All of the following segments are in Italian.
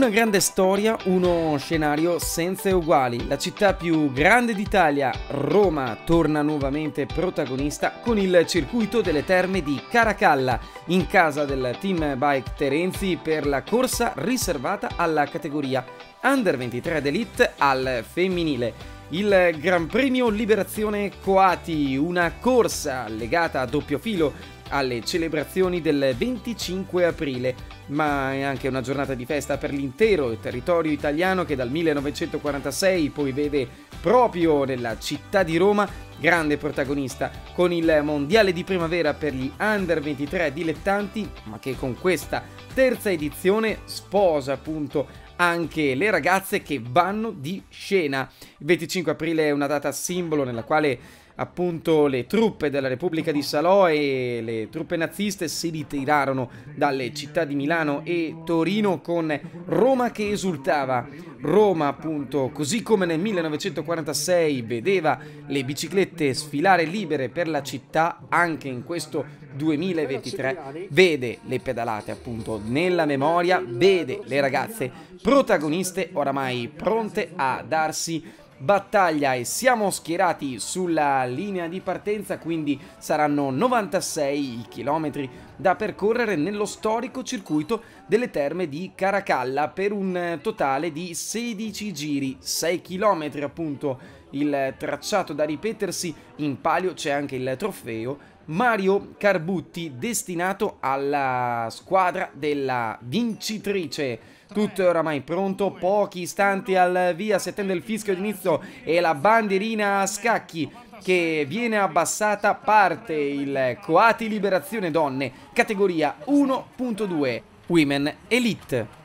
Una grande storia, uno scenario senza uguali. La città più grande d'Italia, Roma, torna nuovamente protagonista con il circuito delle terme di Caracalla, in casa del team Bike Terenzi per la corsa riservata alla categoria Under 23 d'Elite al femminile. Il Gran Premio Liberazione Coati, una corsa legata a doppio filo alle celebrazioni del 25 aprile, ma è anche una giornata di festa per l'intero territorio italiano che dal 1946 poi vede proprio nella città di Roma grande protagonista con il mondiale di primavera per gli under 23 dilettanti, ma che con questa terza edizione sposa appunto anche le ragazze che vanno di scena. Il 25 aprile è una data simbolo nella quale appunto le truppe della Repubblica di Salò e le truppe naziste si ritirarono dalle città di Milano e Torino con Roma che esultava. Roma appunto così come nel 1946 vedeva le biciclette sfilare libere per la città anche in questo 2023 vede le pedalate appunto nella memoria, vede le ragazze protagoniste oramai pronte a darsi battaglia e siamo schierati sulla linea di partenza, quindi saranno 96 i chilometri da percorrere nello storico circuito delle terme di Caracalla per un eh, totale di 16 giri, 6 chilometri appunto il tracciato da ripetersi, in palio c'è anche il trofeo Mario Carbutti destinato alla squadra della vincitrice tutto è oramai pronto, pochi istanti al via, si attende il fischio d'inizio e la bandierina a scacchi che viene abbassata parte il Coati Liberazione Donne, categoria 1.2, Women Elite.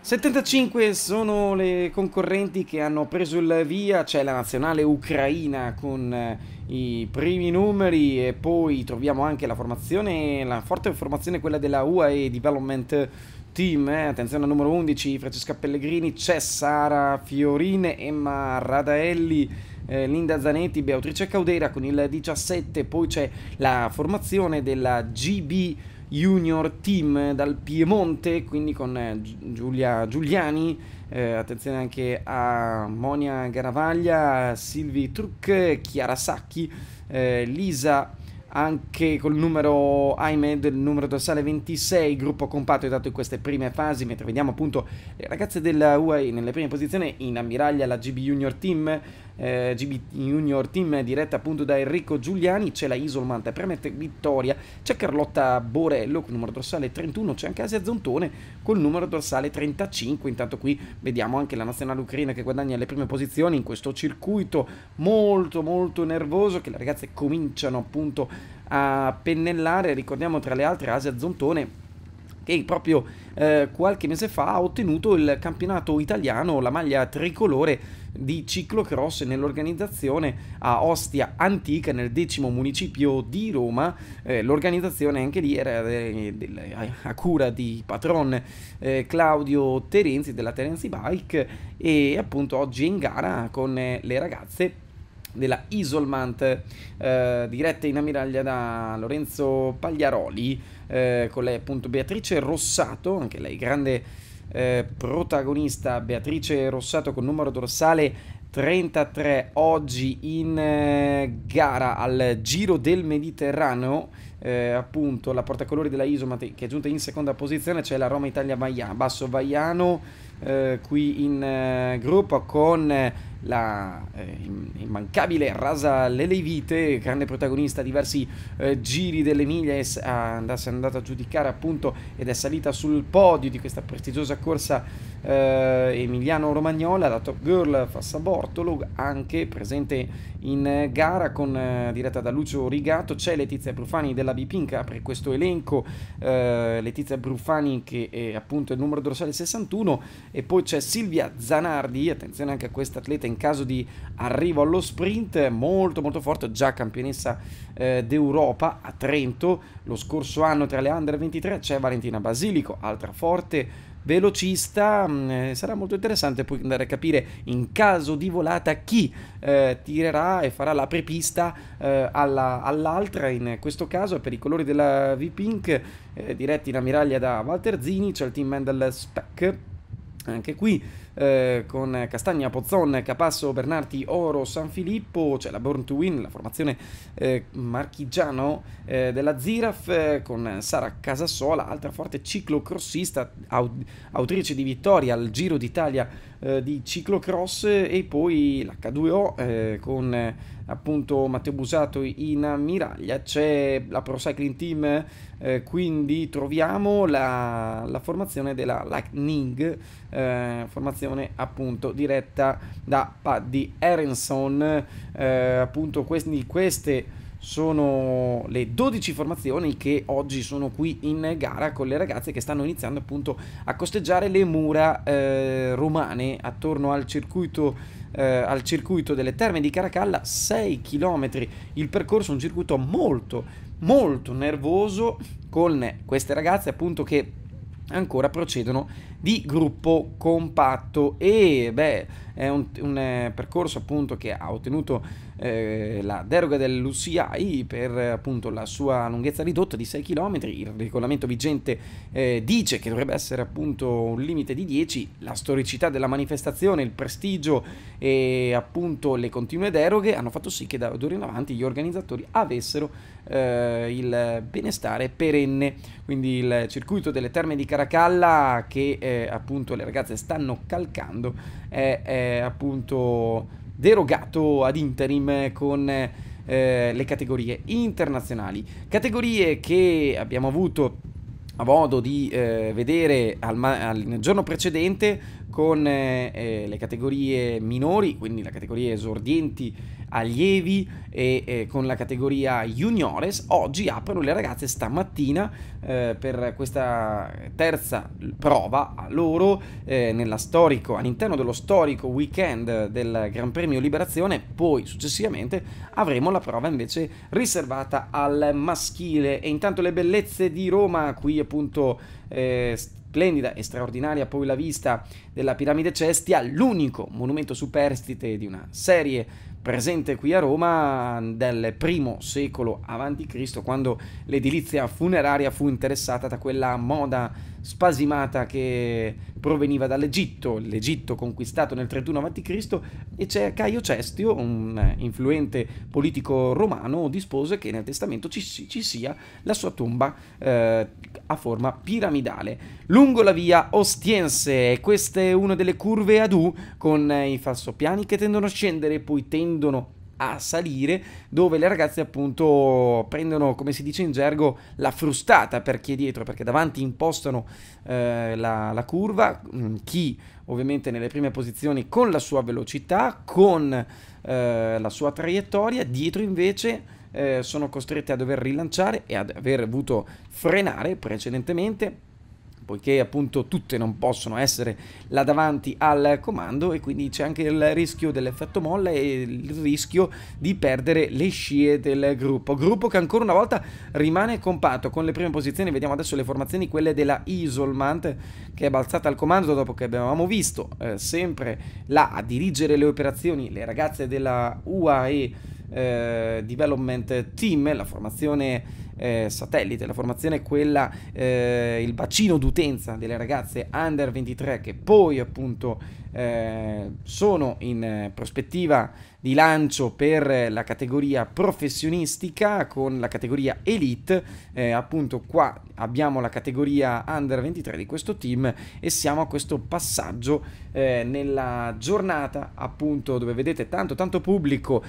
75 sono le concorrenti che hanno preso il via, c'è la nazionale ucraina con eh, i primi numeri e poi troviamo anche la formazione, la forte formazione quella della UAE Development team, eh? attenzione al numero 11, Francesca Pellegrini, c'è Sara Fiorine, Emma Radaelli, eh, Linda Zanetti, Beatrice Caudera con il 17, poi c'è la formazione della GB Junior Team dal Piemonte, quindi con eh, Giulia Giuliani, eh, attenzione anche a Monia Garavaglia, Silvi Truc, Chiara Sacchi, eh, Lisa anche col numero IMED, il numero dorsale 26 gruppo compatto è dato in queste prime fasi mentre vediamo appunto le ragazze della UAE nelle prime posizioni in ammiraglia la GB Junior Team eh, GB Junior Team diretta appunto da Enrico Giuliani, c'è la Isolman, Premette Vittoria, c'è Carlotta Borello con numero dorsale 31, c'è anche Asia Zontone col numero dorsale 35, intanto qui vediamo anche la nazionale ucraina che guadagna le prime posizioni in questo circuito molto molto nervoso che le ragazze cominciano appunto a pennellare, ricordiamo tra le altre Asia Zontone che proprio eh, qualche mese fa ha ottenuto il campionato italiano, la maglia tricolore di ciclocross nell'organizzazione a Ostia Antica nel decimo municipio di Roma. Eh, l'organizzazione anche lì era eh, a cura di patron eh, Claudio Terenzi della Terenzi Bike e appunto oggi in gara con eh, le ragazze della Isolmant eh, diretta in ammiraglia da Lorenzo Pagliaroli eh, con lei appunto Beatrice Rossato, anche lei grande eh, protagonista Beatrice Rossato con numero dorsale 33 oggi in eh, gara al Giro del Mediterraneo, eh, appunto la portacolori della Isomat che è giunta in seconda posizione, c'è cioè la Roma Italia Basso Vaiano eh, qui in eh, gruppo con la eh, immancabile Rasa Lelevite, grande protagonista a diversi eh, giri dell'Emilia, è, è andata a giudicare appunto ed è salita sul podio di questa prestigiosa corsa eh, emiliano-romagnola, la top girl Fassabortolo, anche presente in gara con, eh, diretta da Lucio Rigato, c'è Letizia Brufani della Bipin che apre questo elenco, eh, Letizia Brufani che è appunto il numero dorsale 61 e poi c'è Silvia Zanardi, attenzione anche a questa atleta in in caso di arrivo allo sprint molto molto forte, già campionessa eh, d'Europa a Trento lo scorso anno tra le under 23 c'è Valentina Basilico, altra forte velocista, mh, mm, eh, sarà molto interessante poi andare a capire in caso di volata chi eh, tirerà e farà la prepista eh, all'altra, in questo caso per i colori della V-Pink eh, diretti in ammiraglia da Walter Zini, c'è cioè il team Mendel Spec anche qui eh, con Castagna, Pozzon, Capasso, Bernardi, Oro, San Filippo, c'è la Born to Win, la formazione eh, marchigiano eh, della Ziraf eh, con Sara Casasola, altra forte ciclocrossista, aut- autrice di vittoria al Giro d'Italia eh, di ciclocross e poi l'H2O con appunto Matteo Busato in ammiraglia, c'è la Pro Cycling Team, eh, quindi troviamo la, la, formazione della Lightning, eh, formazione reazione appunto diretta da Paddy Aronson. Eh, appunto quindi queste sono le 12 formazioni che oggi sono qui in gara con le ragazze che stanno iniziando appunto a costeggiare le mura eh, romane attorno al circuito eh, al circuito delle Terme di Caracalla 6 km il percorso un circuito molto molto nervoso con queste ragazze appunto che ancora procedono di gruppo compatto e beh è un, un eh, percorso appunto che ha ottenuto eh, la deroga dell'UCI per appunto la sua lunghezza ridotta di 6 km, il regolamento vigente eh, dice che dovrebbe essere appunto un limite di 10, la storicità della manifestazione, il prestigio e appunto le continue deroghe hanno fatto sì che da d'ora in avanti gli organizzatori avessero eh, il benestare perenne, quindi il circuito delle terme di Caracalla che eh, appunto le ragazze stanno calcando è appunto derogato ad interim con eh, le categorie internazionali. Categorie che abbiamo avuto modo di eh, vedere al, al, giorno precedente con eh, eh, le categorie minori, quindi la categoria esordienti allievi e eh, con la categoria juniores. Oggi aprono le ragazze stamattina eh, per questa terza prova a loro eh, storico, all'interno dello storico weekend del Gran Premio Liberazione. Poi successivamente avremo la prova invece riservata al maschile. E intanto le bellezze di Roma, qui appunto eh, splendida e straordinaria poi la vista della piramide Cestia, l'unico monumento superstite di una serie presente qui a Roma del primo secolo a.C., quando l'edilizia funeraria fu interessata da quella moda spasimata che proveniva dall'Egitto, l'Egitto conquistato nel 31 a.C., e c'è Caio Cestio, un eh, influente politico romano, dispose che nel testamento ci, ci sia la sua tomba eh, a forma piramidale. Lungo la via Ostiense, questa è una delle curve ad U con eh, i falsopiani che tendono a scendere e poi tendono a a salire, dove le ragazze appunto prendono, come si dice in gergo, la frustata per chi è dietro, perché davanti impostano eh, la, la, curva, mm, chi ovviamente nelle prime posizioni con la sua velocità, con eh, la sua traiettoria, dietro invece eh, sono costrette a dover rilanciare e ad aver avuto frenare precedentemente poiché appunto tutte non possono essere là davanti al comando e quindi c'è anche il rischio dell'effetto molla e il rischio di perdere le scie del gruppo. Gruppo che ancora una volta rimane compatto con le prime posizioni, vediamo adesso le formazioni, quelle della Isolmant che è balzata al comando dopo che avevamo visto eh, sempre là a dirigere le operazioni le ragazze della UAE eh, Development Team, la formazione eh, satellite, la formazione è quella, eh, il bacino d'utenza delle ragazze under 23 che poi appunto eh, sono in eh, prospettiva di lancio per eh, la categoria professionistica con la categoria elite, eh, appunto qua abbiamo la categoria under 23 di questo team e siamo a questo passaggio eh, nella giornata appunto dove vedete tanto tanto pubblico,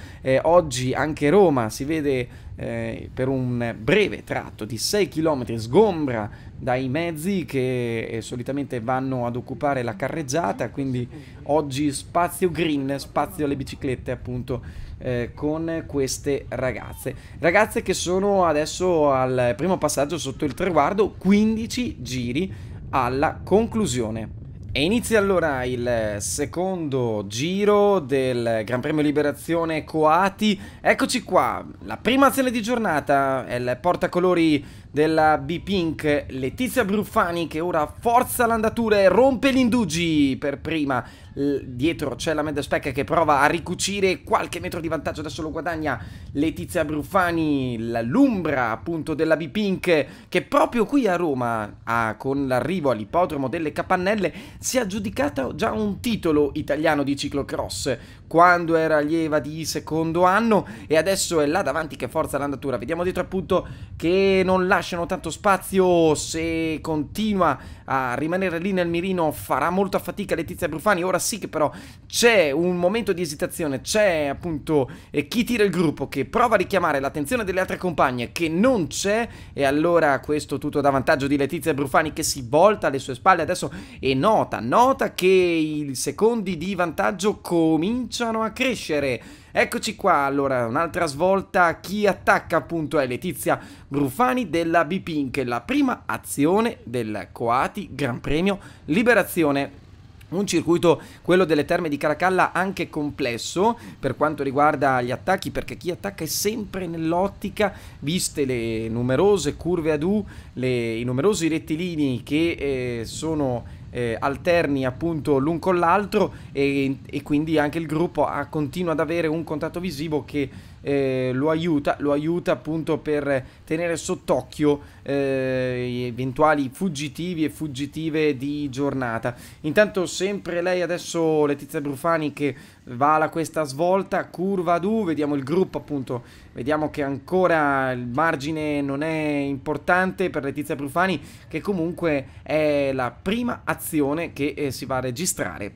oggi anche Roma si vede per un breve tratto di 6 km sgombra dai mezzi che eh, solitamente vanno ad occupare la carreggiata, quindi oggi spazio green, spazio alle biciclette appunto eh, con queste ragazze. Ragazze che sono adesso al primo passaggio sotto il traguardo, 15 giri alla conclusione. E inizia allora il secondo giro del Gran Premio Liberazione Coati. Eccoci qua, la prima azione di giornata è il portacolori della B-Pink Letizia Bruffani che ora forza l'andatura e rompe l'indugi per prima eh, dietro c'è la Medaspec che prova a ricucire qualche metro di vantaggio, adesso lo guadagna Letizia Brufani, l'umbra appunto della B-Pink che proprio qui a Roma ah, con l'arrivo all'ippodromo delle Capannelle si è aggiudicata già un titolo italiano di ciclocross quando era allieva di secondo anno e adesso è là davanti che forza l'andatura. Vediamo dietro appunto che non lasciano tanto spazio se continua a rimanere lì nel mirino farà molta fatica Letizia Brufani. Ora sì che però c'è un momento di esitazione, c'è appunto eh, chi tira il gruppo che prova a richiamare l'attenzione delle altre compagne che non c'è e allora questo tutto da vantaggio di Letizia Brufani che si volta alle sue spalle adesso e nota, nota che i secondi di vantaggio cominciano cominciano a crescere. Eccoci qua, allora, un'altra svolta. Chi attacca appunto è Letizia Brufani della Bipink, la prima azione del Coati Gran Premio Liberazione. Un circuito, quello delle terme di Caracalla, anche complesso per quanto riguarda gli attacchi, perché chi attacca è sempre nell'ottica, viste le numerose curve ad U, le, i numerosi rettilini che eh, sono eh, alterni appunto l'un con l'altro e, e, quindi anche il gruppo ha, continua ad avere un contatto visivo che eh, lo, aiuta, lo aiuta appunto per tenere sott'occhio eh, eventuali fuggitivi e fuggitive di giornata. Intanto sempre lei adesso Letizia Brufani che va alla questa svolta, curva du, vediamo il gruppo appunto, vediamo che ancora il margine non è importante per Letizia Brufani che comunque è la prima azione che eh, si va a registrare.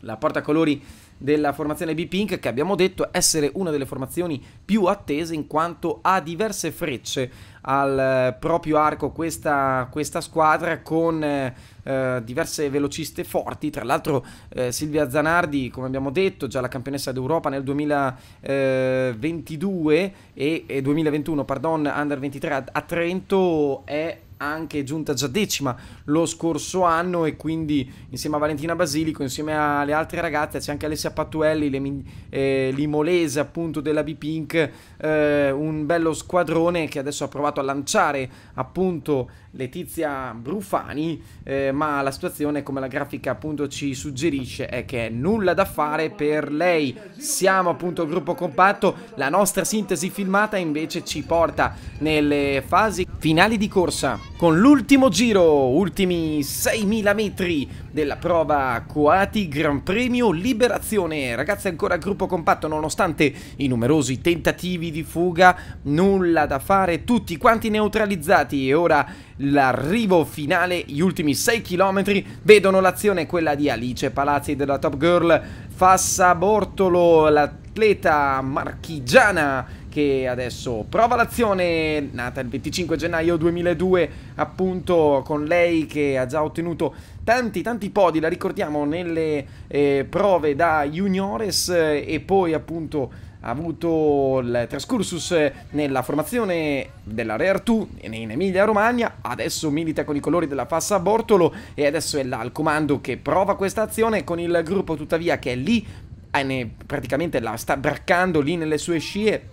La porta colori della formazione B-Pink che abbiamo detto essere una delle formazioni più attese in quanto ha diverse frecce al eh, proprio arco questa, questa squadra con eh, eh, diverse velociste forti, tra l'altro eh, Silvia Zanardi come abbiamo detto già la campionessa d'Europa nel 2022 e, e 2021 pardon, under 23 a, a Trento è anche giunta già decima lo scorso anno e quindi insieme a Valentina Basilico, insieme alle altre ragazze c'è anche Alessia Pattuelli, le, eh, l'imolese appunto della B-Pink, eh, un bello squadrone che adesso ha provato a lanciare appunto Letizia Brufani, eh, ma la situazione come la grafica appunto ci suggerisce è che è nulla da fare per lei. Siamo appunto al gruppo compatto, la nostra sintesi filmata invece ci porta nelle fasi finali di corsa con l'ultimo giro, ultimi 6.000 metri della prova Coati Gran Premio Liberazione. Ragazzi ancora gruppo compatto nonostante i numerosi tentativi di fuga, nulla da fare, tutti quanti neutralizzati e ora l'arrivo finale, gli ultimi 6 km vedono l'azione quella di Alice Palazzi della Top Girl, Fassa Bortolo, l'atleta marchigiana che adesso prova l'azione, nata il 25 gennaio 2002, appunto con lei che ha già ottenuto tanti tanti podi, la ricordiamo nelle eh, prove da juniores eh, e poi appunto ha avuto il trascursus nella formazione della Rare 2 in Emilia Romagna, adesso milita con i colori della Fassa Bortolo e adesso è là al comando che prova questa azione con il gruppo tuttavia che è lì, eh, praticamente la sta braccando lì nelle sue scie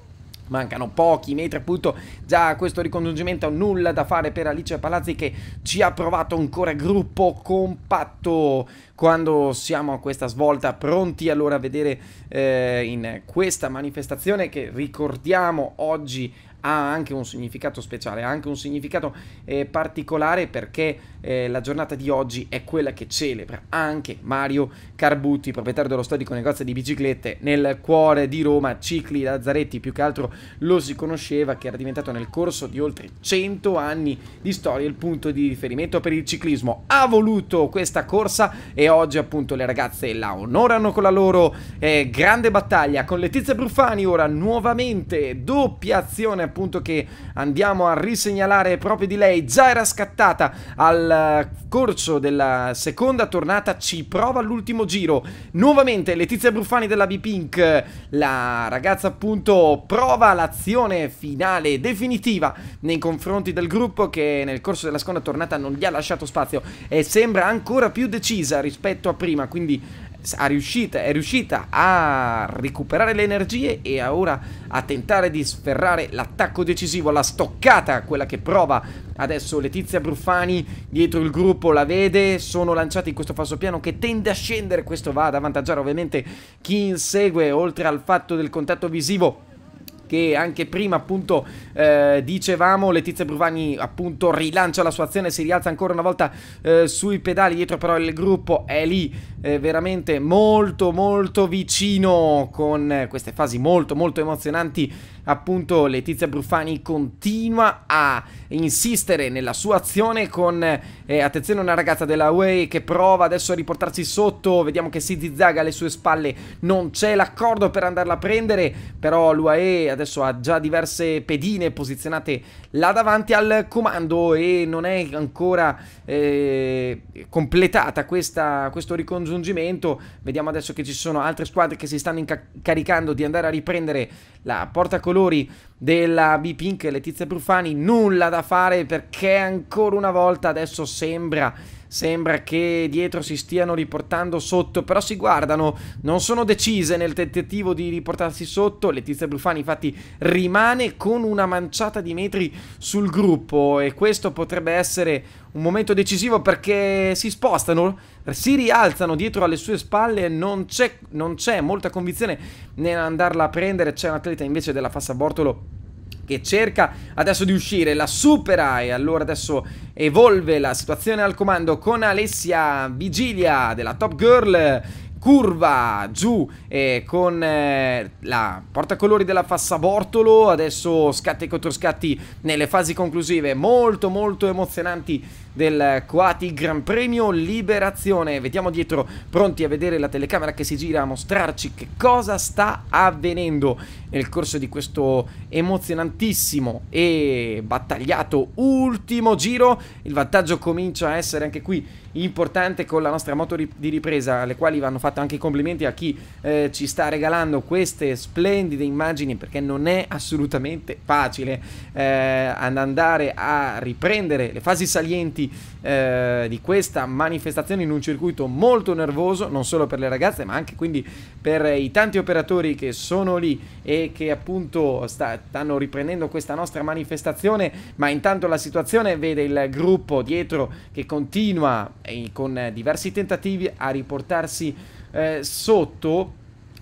Mancano pochi metri appunto già a questo ricongiungimento nulla da fare per Alice Palazzi che ci ha provato ancora gruppo compatto quando siamo a questa svolta pronti allora a vedere eh, in questa manifestazione che ricordiamo oggi ha anche un significato speciale, ha anche un significato eh, particolare perché eh, la giornata di oggi è quella che celebra anche Mario Carbutti, proprietario dello storico negozio di biciclette nel cuore di Roma, Cicli Lazzaretti, più che altro lo si conosceva, che era diventato nel corso di oltre 100 anni di storia il punto di riferimento per il ciclismo. Ha voluto questa corsa e oggi appunto le ragazze la onorano con la loro eh, grande battaglia con Letizia Bruffani, ora nuovamente doppia azione appunto che andiamo a risegnalare proprio di lei. Già era scattata al eh, corso della seconda tornata ci prova l'ultimo giro. Nuovamente Letizia Bruffani della B-Pink, la ragazza appunto prova l'azione finale definitiva nei confronti del gruppo che nel corso della seconda tornata non gli ha lasciato spazio e sembra ancora più decisa rispetto a prima, quindi riuscita, è riuscita a recuperare le energie e ora a tentare di sferrare l'attacco decisivo, la stoccata, quella che prova adesso Letizia Bruffani dietro il gruppo, la vede, sono lanciati in questo falso piano che tende a scendere, questo va ad avvantaggiare ovviamente chi insegue oltre al fatto del contatto visivo che anche prima appunto eh, dicevamo Letizia Bruvani appunto rilancia la sua azione si rialza ancora una volta eh, sui pedali dietro però il gruppo è lì eh, veramente molto molto vicino con queste fasi molto molto emozionanti appunto Letizia Brufani continua a insistere nella sua azione con, eh, attenzione una ragazza della UE che prova adesso a riportarsi sotto, vediamo che si zizzaga alle sue spalle, non c'è l'accordo per andarla a prendere, però l'UAE adesso ha già diverse pedine posizionate là davanti al comando e non è ancora eh, completata questa, questo ricongiungimento, vediamo adesso che ci sono altre squadre che si stanno incaricando di andare a riprendere la porta corrente colori della B-Pink Letizia Brufani nulla da fare perché ancora una volta adesso sembra sembra che dietro si stiano riportando sotto, però si guardano, non sono decise nel tentativo di riportarsi sotto, Letizia Brufani infatti rimane con una manciata di metri sul gruppo e questo potrebbe essere un momento decisivo perché si spostano, si rialzano dietro alle sue spalle, non c'è, molta convinzione nell'andarla a prendere, c'è un atleta invece della Fassa Bortolo che cerca adesso di uscire, la supera e allora adesso evolve la situazione al comando con Alessia Vigilia della Top Girl curva giù eh, con eh, la portacolori della Fassa Bortolo, adesso scatti e controscatti nelle fasi conclusive molto molto emozionanti del Coati Gran Premio Liberazione. Vediamo dietro, pronti a vedere la telecamera che si gira a mostrarci che cosa sta avvenendo nel corso di questo emozionantissimo e battagliato ultimo giro. Il vantaggio comincia a essere anche qui importante con la nostra moto di ripresa, alle quali vanno fatti anche i complimenti a chi eh, ci sta regalando queste splendide immagini perché non è assolutamente facile eh, andare a riprendere le fasi salienti avanti eh, di questa manifestazione in un circuito molto nervoso, non solo per le ragazze, ma anche quindi per i tanti operatori che sono lì e che appunto sta, stanno riprendendo questa nostra manifestazione, ma intanto la situazione vede il gruppo dietro che continua eh, con diversi tentativi a riportarsi eh, sotto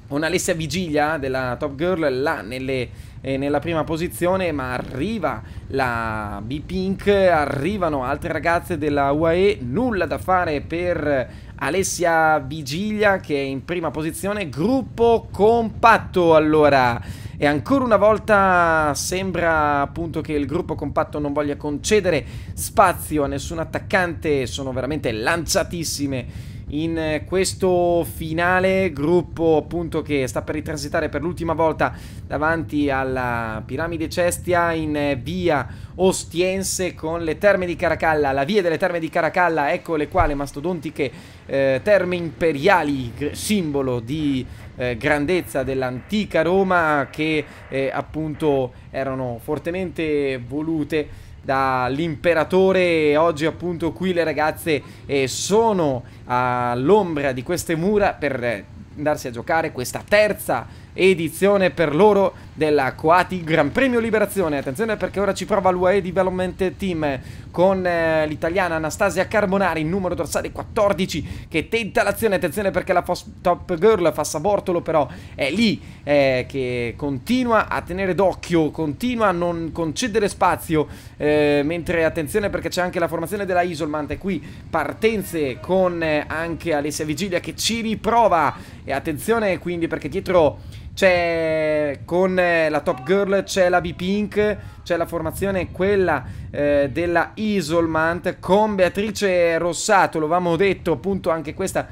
con Alessia Vigilia della Top Girl là nelle eh, nella prima posizione, ma arriva la B-Pink, arrivano altre ragazze della UAE, nulla da fare per Alessia Vigilia che è in prima posizione, gruppo compatto allora. E ancora una volta sembra appunto che il gruppo compatto non voglia concedere spazio a nessun attaccante, sono veramente lanciatissime in questo finale gruppo appunto che sta per ritransitare per l'ultima volta davanti alla piramide Cestia in via Ostiense con le terme di Caracalla, la via delle terme di Caracalla, ecco le qua mastodontiche eh, terme imperiali, simbolo di eh, grandezza dell'antica Roma che eh, appunto erano fortemente volute dall'imperatore. Oggi appunto qui le ragazze eh, sono all'ombra di queste mura per eh, andarsi a giocare questa terza edizione per loro della Coati Gran Premio Liberazione. Attenzione perché ora ci prova l'UAE Development Team con eh, l'italiana Anastasia Carbonari, numero dorsale 14, che tenta l'azione. Attenzione perché la Fos Top Girl Fassabortolo però è lì eh, che continua a tenere d'occhio, continua a non concedere spazio, eh, mentre attenzione perché c'è anche la formazione della Isolmante qui, partenze con eh, anche Alessia Vigilia che ci riprova e attenzione quindi perché dietro c'è con eh, la Top Girl, c'è la B-Pink, c'è la formazione quella eh, della Isolmant con Beatrice Rossato, lo avevamo detto appunto anche questa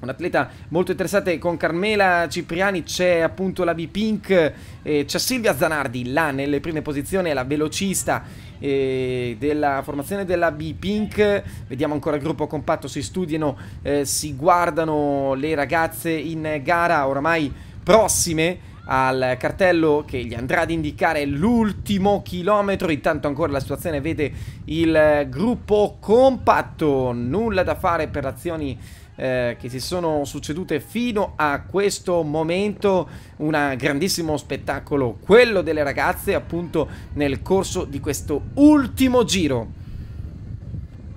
un atleta molto interessante con Carmela Cipriani, c'è appunto la B-Pink, eh, c'è Silvia Zanardi là nelle prime posizioni, è la velocista della formazione della B-Pink, vediamo ancora il gruppo compatto, si studiano, eh, si guardano le ragazze in gara, oramai prossime al cartello che gli andrà ad indicare l'ultimo chilometro. Intanto ancora la situazione vede il gruppo compatto, nulla da fare per azioni eh, che si sono succedute fino a questo momento. Un grandissimo spettacolo, quello delle ragazze, appunto nel corso di questo ultimo giro.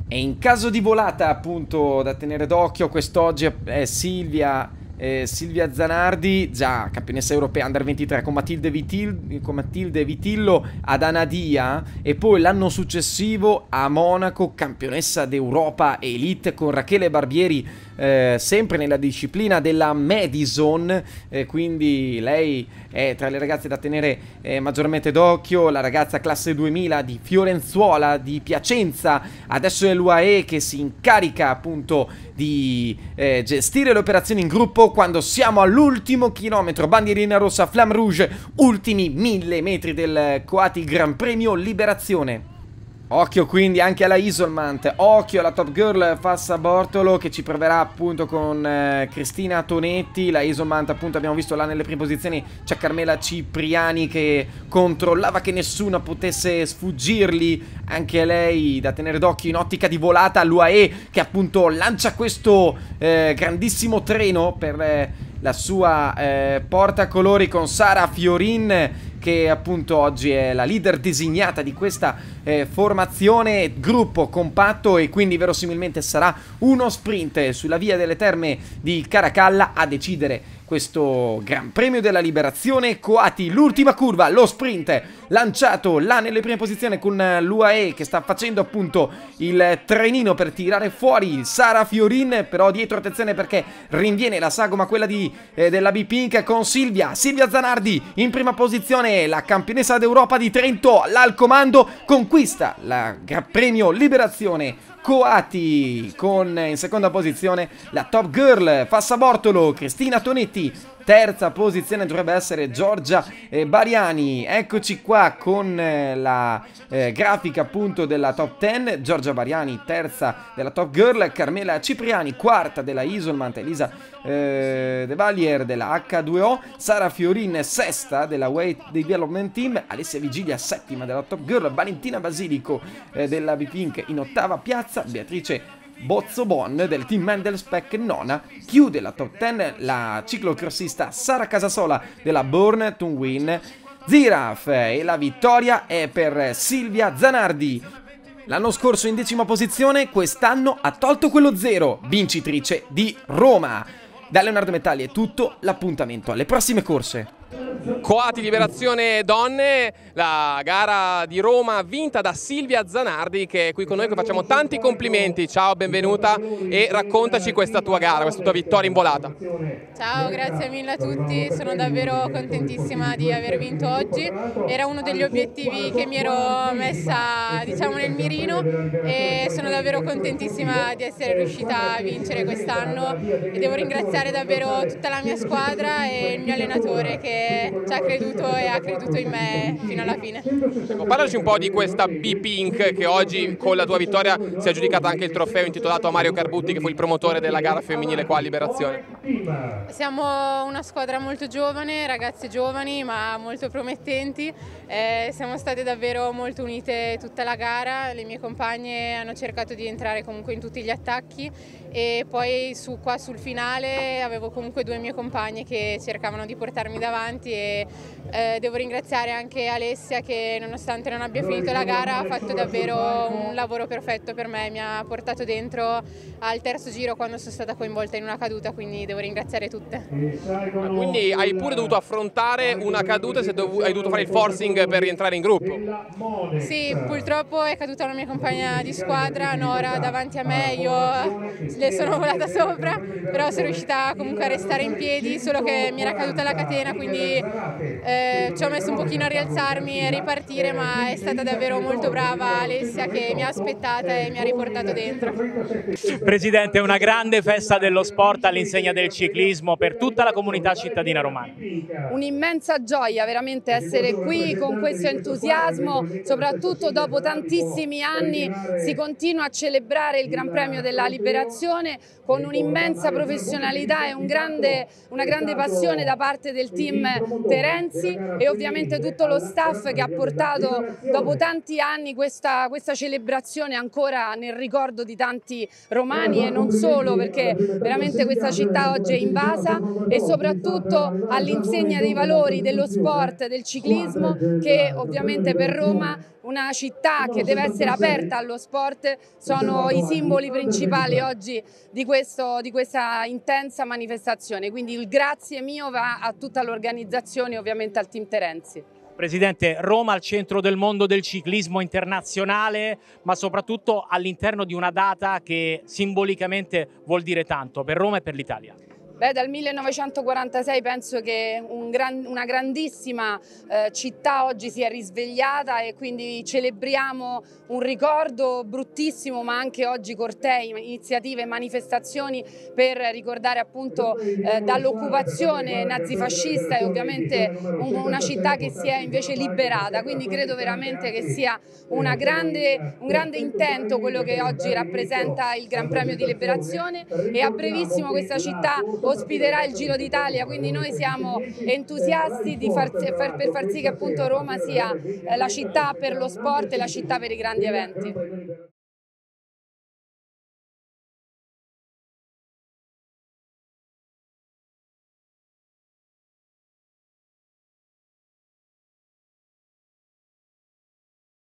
E in caso di volata, appunto, da tenere d'occhio quest'oggi è Silvia eh, Silvia Zanardi, già campionessa europea under 23 con Matilde, Vitil, con Matilde Vitillo ad Anadia e poi l'anno successivo a Monaco campionessa d'Europa Elite con Rachele Barbieri eh, sempre nella disciplina della Madison, eh, quindi lei è tra le ragazze da tenere eh, maggiormente d'occhio, la ragazza classe 2000 di Fiorenzuola, di Piacenza, adesso è l'UAE che si incarica appunto di eh, gestire le operazioni in gruppo quando siamo all'ultimo chilometro, bandierina rossa, Flamme Rouge, ultimi mille metri del Coati Gran Premio Liberazione. Occhio quindi anche alla Isolmant, occhio alla Top Girl Fassa Bortolo che ci proverà appunto con eh, Cristina Tonetti, la Isolmant appunto abbiamo visto là nelle prime posizioni c'è Carmela Cipriani che controllava che nessuno potesse sfuggirgli, anche lei da tenere d'occhio in ottica di volata all'UAE che appunto lancia questo eh, grandissimo treno per eh, la sua eh, porta colori con Sara Fiorin che appunto oggi è la leader designata di questa eh, formazione gruppo compatto e quindi verosimilmente sarà uno sprint sulla via delle terme di Caracalla a decidere questo Gran Premio della Liberazione. Coati, l'ultima curva, lo sprint lanciato là nelle prime posizioni con l'UAE che sta facendo appunto il trenino per tirare fuori Sara Fiorin, però dietro attenzione perché rinviene la sagoma quella di, eh, della B-Pink con Silvia. Silvia Zanardi in prima posizione Italia la campionessa d'Europa di Trento, l'Alcomando, conquista la Gran Premio Liberazione Coati con in seconda posizione la Top Girl, Fassa Bortolo, Cristina Tonetti, terza posizione dovrebbe essere Giorgia eh, Bariani, eccoci qua con eh, la eh, grafica appunto della top 10, Giorgia Bariani terza della top girl, Carmela Cipriani quarta della Isolmant, Elisa eh, De Valier della H2O, Sara Fiorin sesta della Weight Development Team, Alessia Vigilia settima della top girl, Valentina Basilico della B-Pink in ottava piazza, ragazza, Beatrice Bozzobon del team Mendelspec nona, chiude la top 10 la ciclocrossista Sara Casasola della Born to Win Ziraf e la vittoria è per Silvia Zanardi. L'anno scorso in decima posizione, quest'anno ha tolto quello zero, vincitrice di Roma. Da Leonardo Metalli è tutto, l'appuntamento alle prossime corse. Coati Liberazione Donne, la gara di Roma vinta da Silvia Zanardi che è qui con noi, che facciamo tanti complimenti, ciao, benvenuta e raccontaci questa tua gara, questa tua vittoria in volata. Ciao, grazie mille a tutti, sono davvero contentissima di aver vinto oggi, era uno degli obiettivi che mi ero messa diciamo nel mirino e sono davvero contentissima di essere riuscita a vincere quest'anno e devo ringraziare davvero tutta la mia squadra e il mio allenatore che ci ha creduto e ha creduto in me fino alla fine. Ecco, parlaci un po' di questa B-Pink che oggi con la tua vittoria si è giudicata anche il trofeo intitolato a Mario Carbutti che fu il promotore della gara femminile qua a Liberazione. Siamo una squadra molto giovane, ragazze giovani ma molto promettenti, eh, siamo state davvero molto unite tutta la gara, le mie compagne hanno cercato di entrare comunque in tutti gli attacchi e poi su, qua sul finale avevo comunque due mie compagne che cercavano di portarmi davanti importanti e eh, devo ringraziare anche Alessia che nonostante non abbia finito la gara ha fatto davvero un lavoro perfetto per me, mi ha portato dentro al terzo giro quando sono stata coinvolta in una caduta, quindi devo ringraziare tutte. Ah, quindi hai pure dovuto affrontare una caduta e hai dovuto fare il forcing per rientrare in gruppo? Sì, purtroppo è caduta la mia compagna di squadra, Nora, davanti a me, io le sono volata sopra, però sono riuscita comunque a restare in piedi, solo che mi era caduta la catena, quindi eh, ci ho messo un pochino a rialzarmi e ripartire, ma è stata davvero molto brava Alessia che mi ha aspettata e mi ha riportato dentro. Presidente, una grande festa dello sport all'insegna del ciclismo per tutta la comunità cittadina romana. Un'immensa gioia veramente essere qui con questo entusiasmo, soprattutto dopo tantissimi anni si continua a celebrare il Gran Premio della Liberazione con un'immensa professionalità e un grande, una grande passione da parte del team Terenzi e ovviamente tutto lo staff che ha portato dopo tanti anni questa, questa celebrazione ancora nel ricordo di tanti romani e non solo perché veramente questa città oggi è invasa e soprattutto all'insegna dei valori dello sport, del ciclismo che ovviamente per Roma una città che deve essere aperta allo sport sono i simboli principali oggi di, questo, di questa intensa manifestazione. Quindi il grazie mio va a tutta l'organizzazione e ovviamente al team Terenzi. Presidente, Roma al centro del mondo del ciclismo internazionale, ma soprattutto all'interno di una data che simbolicamente vuol dire tanto per Roma e per l'Italia. Beh, dal 1946 penso che un gran, una grandissima eh, città oggi sia risvegliata e quindi celebriamo un ricordo bruttissimo, ma anche oggi cortei, iniziative, manifestazioni per ricordare appunto eh, dall'occupazione nazifascista e ovviamente un, una città che si è invece liberata. Quindi credo veramente che sia grande, un grande intento quello che oggi rappresenta il Gran Premio di Liberazione e a brevissimo questa città ospiterà il Giro d'Italia, quindi noi siamo entusiasti far, far, per far sì che appunto Roma sia eh, la città per lo sport e la città per i grandi eventi.